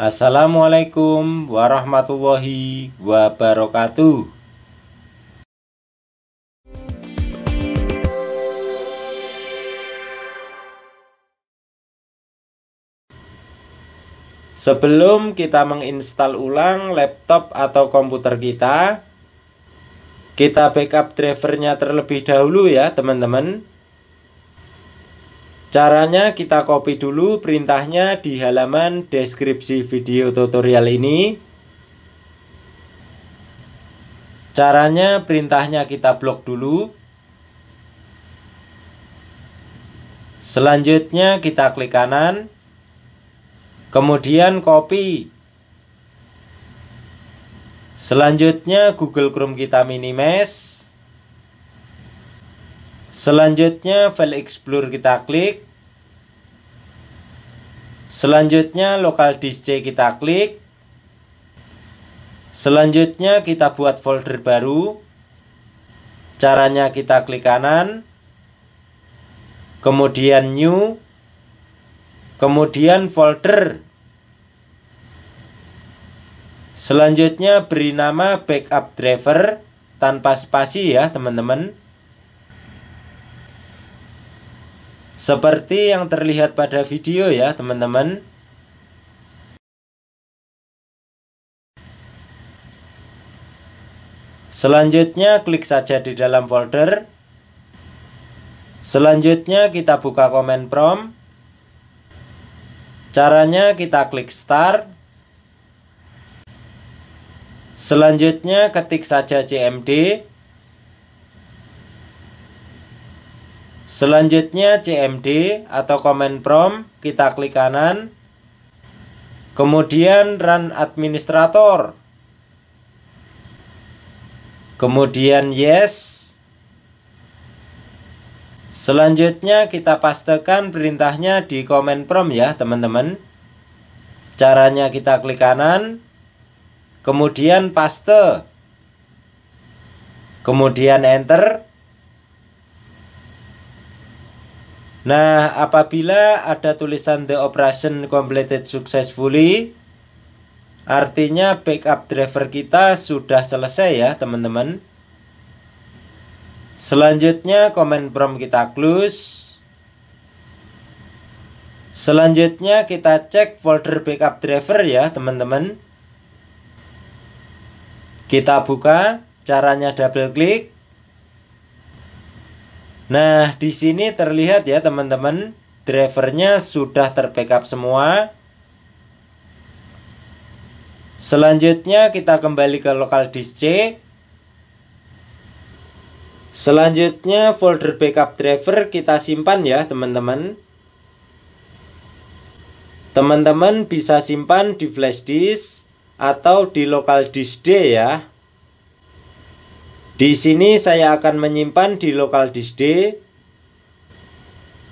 Assalamualaikum warahmatullahi wabarakatuh. Sebelum kita menginstal ulang laptop atau komputer kita, kita backup drivernya terlebih dahulu ya teman-teman. Caranya kita copy dulu perintahnya di halaman deskripsi video tutorial ini. Caranya perintahnya kita blok dulu. Selanjutnya kita klik kanan. Kemudian copy. Selanjutnya Google Chrome kita minimize. Selanjutnya file explore kita klik. Selanjutnya local disk C kita klik. Selanjutnya kita buat folder baru. Caranya kita klik kanan. Kemudian new. Kemudian folder. Selanjutnya beri nama backup driver tanpa spasi ya teman-teman. Seperti yang terlihat pada video ya teman-teman Selanjutnya klik saja di dalam folder Selanjutnya kita buka komen prompt Caranya kita klik start Selanjutnya ketik saja CMD Selanjutnya CMD atau Command Prompt, kita klik kanan. Kemudian Run Administrator. Kemudian Yes. Selanjutnya kita pastekan perintahnya di Command Prompt ya teman-teman. Caranya kita klik kanan, kemudian paste, kemudian enter, Nah, apabila ada tulisan the operation completed successfully, artinya backup driver kita sudah selesai ya, teman-teman. Selanjutnya command prompt kita close. Selanjutnya kita cek folder backup driver ya, teman-teman. Kita buka, caranya double klik. Nah, di sini terlihat ya teman-teman, drivernya sudah terbackup semua. Selanjutnya kita kembali ke lokal disk C. Selanjutnya folder backup driver kita simpan ya teman-teman. Teman-teman bisa simpan di flash disk atau di lokal disk D ya. Di sini saya akan menyimpan di local disk D.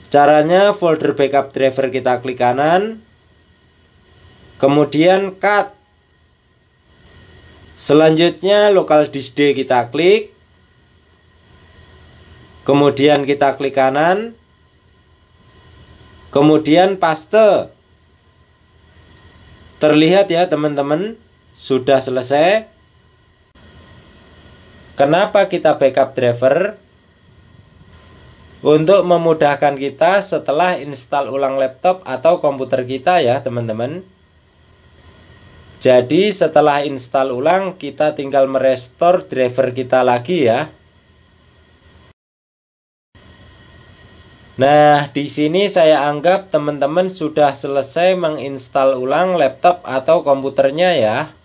Caranya folder backup driver kita klik kanan. Kemudian cut. Selanjutnya local disk D kita klik. Kemudian kita klik kanan. Kemudian paste. Terlihat ya teman-teman, sudah selesai. Kenapa kita backup driver? Untuk memudahkan kita setelah install ulang laptop atau komputer kita ya teman-teman. Jadi setelah install ulang kita tinggal merestore driver kita lagi ya. Nah, di sini saya anggap teman-teman sudah selesai menginstal ulang laptop atau komputernya ya.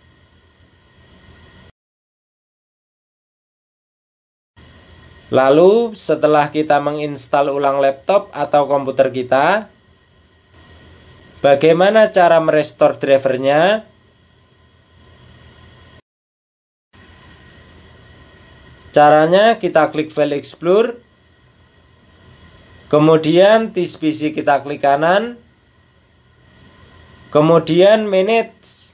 Lalu setelah kita menginstal ulang laptop atau komputer kita, bagaimana cara merestore drivernya? Caranya kita klik file Explorer, kemudian PC kita klik kanan, kemudian manage.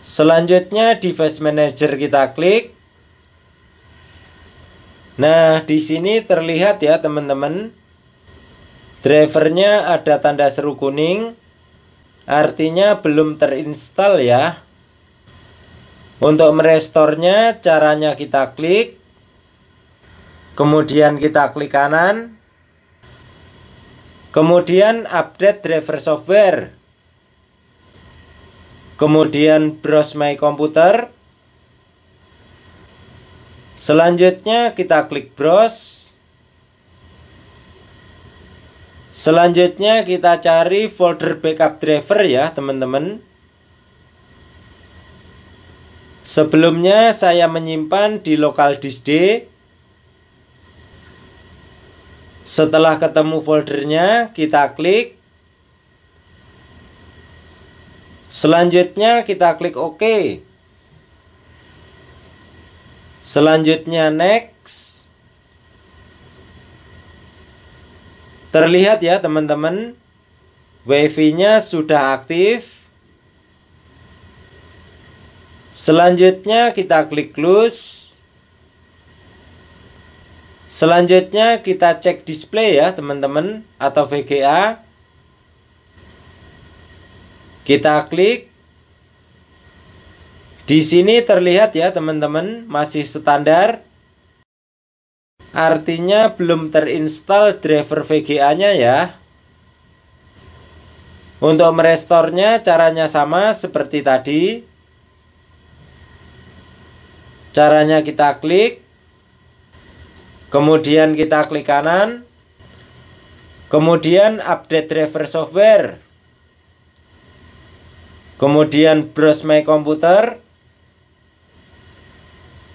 Selanjutnya device manager kita klik, Nah, di sini terlihat ya teman-teman. Drivernya ada tanda seru kuning. Artinya belum terinstall ya. Untuk merestornya caranya kita klik. Kemudian kita klik kanan. Kemudian update driver software. Kemudian browse my computer. Selanjutnya kita klik browse. Selanjutnya kita cari folder backup driver ya teman-teman. Sebelumnya saya menyimpan di local disk D. Setelah ketemu foldernya, kita klik. Selanjutnya kita klik OK. Selanjutnya next. Terlihat ya teman-teman. Wifi-nya sudah aktif. Selanjutnya kita klik close. Selanjutnya kita cek display ya teman-teman atau VGA. Kita klik di sini terlihat ya teman-teman masih standar. Artinya belum terinstall driver VGA-nya ya. Untuk merestornya caranya sama seperti tadi. Caranya kita klik. Kemudian kita klik kanan. Kemudian update driver software. Kemudian browse my computer.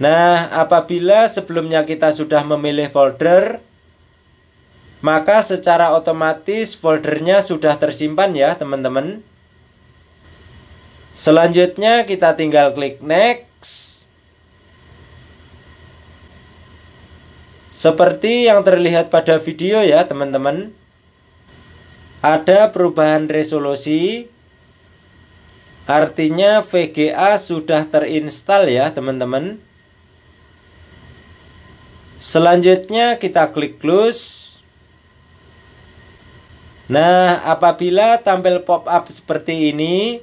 Nah, apabila sebelumnya kita sudah memilih folder, maka secara otomatis foldernya sudah tersimpan ya, teman-teman. Selanjutnya kita tinggal klik next. Seperti yang terlihat pada video ya, teman-teman. Ada perubahan resolusi. Artinya VGA sudah terinstall ya, teman-teman. Selanjutnya kita klik close. Nah, apabila tampil pop-up seperti ini,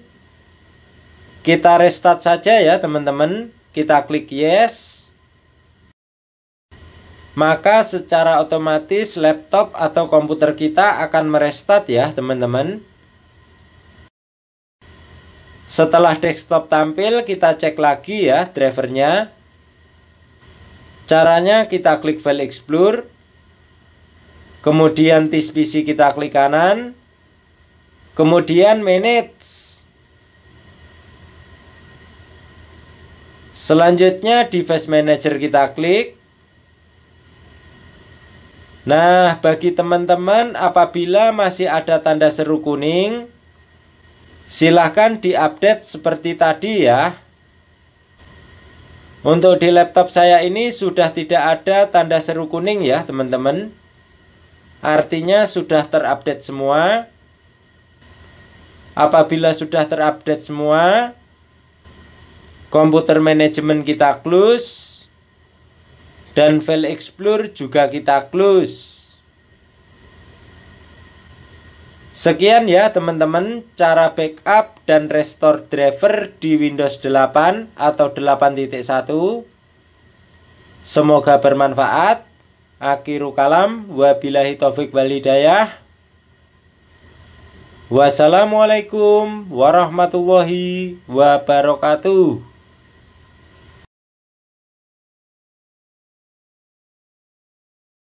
kita restart saja ya teman-teman. Kita klik yes. Maka secara otomatis laptop atau komputer kita akan merestart ya teman-teman. Setelah desktop tampil, kita cek lagi ya drivernya. Caranya kita klik file explore. Kemudian tis PC kita klik kanan. Kemudian manage. Selanjutnya device manager kita klik. Nah, bagi teman-teman apabila masih ada tanda seru kuning, silahkan diupdate seperti tadi ya. Untuk di laptop saya ini sudah tidak ada tanda seru kuning ya teman-teman Artinya sudah terupdate semua Apabila sudah terupdate semua Komputer manajemen kita close Dan file explore juga kita close Sekian ya teman-teman cara backup dan restore driver di Windows 8 atau 8.1. Semoga bermanfaat. Akhiru kalam wabillahi taufik walidayah. Wassalamualaikum warahmatullahi wabarakatuh.